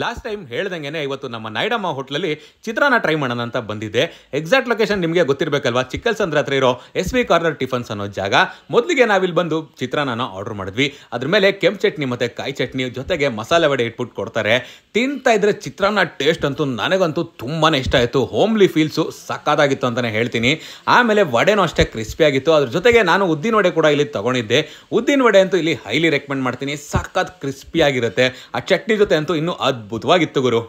last time ಹೇಳ್ದಂಗೆ ಇವತ್ತು ನಮ್ಮ ನಾಯ್ಡಮ್ಮ ಹೋಟ್ಲಲ್ಲಿ ಚಿತ್ರಾನ್ನ ಟ್ರೈ ಮಾಡೋಣ ಅಂತ ಬಂದಿದ್ದೆ ಎಕ್ಸಾಕ್ಟ್ ಲೊಕೇಶನ್ ನಿಮಗೆ ಗೊತ್ತಿರಬೇಕಲ್ವಾ ಸಂದ್ರ ಹತ್ರ ಇರೋ ಎಸ್ ವಿ ಕಾರ್ನರ್ ಟಿಫನ್ಸ್ ಅನ್ನೋ ಜಾಗ ಮೊದಲಿಗೆ ನಾವಿಲ್ಲಿ ಬಂದು ಚಿತ್ರಾನ್ನ ಆರ್ಡರ್ ಮಾಡಿದ್ವಿ ಅದ್ರ ಮೇಲೆ ಕೆಂಪು ಚಟ್ನಿ ಮತ್ತು ಕಾಯಿ ಚಟ್ನಿ ಜೊತೆಗೆ ಮಸಾಲೆ ವಡೆ ಇಟ್ಬಿಟ್ಟು ಕೊಡ್ತಾರೆ ತಿಂತಾ ಇದ್ರೆ ಚಿತ್ರಾನ್ನ ಟೇಸ್ಟ್ ಅಂತೂ ನನಗಂತೂ ತುಂಬಾ ಇಷ್ಟ ಆಯಿತು ಹೋಮ್ಲಿ ಫೀಲ್ಸು ಸಕ್ಕತ್ತಾಗಿತ್ತು ಅಂತಲೇ ಹೇಳ್ತೀನಿ ಆಮೇಲೆ ವಡೆನೂ ಅಷ್ಟೇ ಕ್ರಿಸ್ಪಿಯಾಗಿತ್ತು ಅದ್ರ ಜೊತೆಗೆ ನಾನು ಉದ್ದಿನ ವಡೆ ಕೂಡ ಇಲ್ಲಿ ತೊಗೊಂಡಿದ್ದೆ ಉದ್ದಿನ ವಡೆ ಅಂತೂ ಇಲ್ಲಿ ಹೈಲಿ ರೆಕಮೆಂಡ್ ಮಾಡ್ತೀನಿ ಸಖತ್ ಕ್ರಿಸ್ಪಿಯಾಗಿರುತ್ತೆ ಆ ಚಟ್ನಿ ಜೊತೆ ಅಂತೂ ಇನ್ನೂ ಅದು ಅದ್ಭುತವಾಗಿತ್ತು ಗುರು